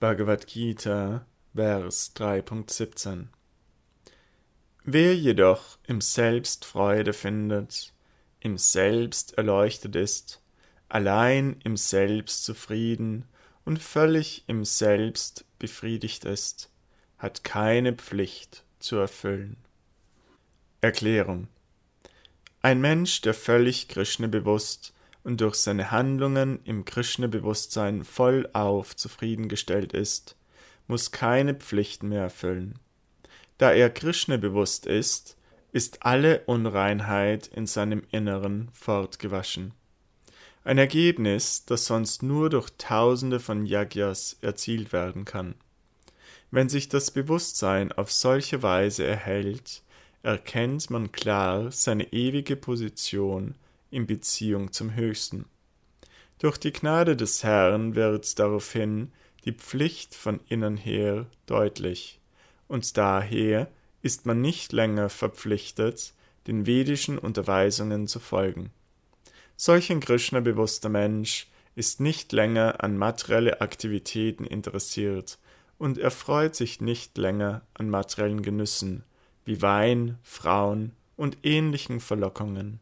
Bhagavad Gita, Vers 3.17. Wer jedoch im Selbst Freude findet, im Selbst erleuchtet ist, allein im Selbst zufrieden und völlig im Selbst befriedigt ist, hat keine Pflicht zu erfüllen. Erklärung Ein Mensch, der völlig Krishna bewusst und durch seine Handlungen im Krishna-Bewusstsein voll auf zufriedengestellt ist, muss keine Pflichten mehr erfüllen. Da er Krishna bewusst ist, ist alle Unreinheit in seinem Inneren fortgewaschen. Ein Ergebnis, das sonst nur durch Tausende von Yagyas erzielt werden kann. Wenn sich das Bewusstsein auf solche Weise erhält, erkennt man klar seine ewige Position in Beziehung zum Höchsten. Durch die Gnade des Herrn wird daraufhin die Pflicht von innen her deutlich, und daher ist man nicht länger verpflichtet, den vedischen Unterweisungen zu folgen. Solch ein Krishna-bewusster Mensch ist nicht länger an materielle Aktivitäten interessiert und erfreut sich nicht länger an materiellen Genüssen wie Wein, Frauen und ähnlichen Verlockungen.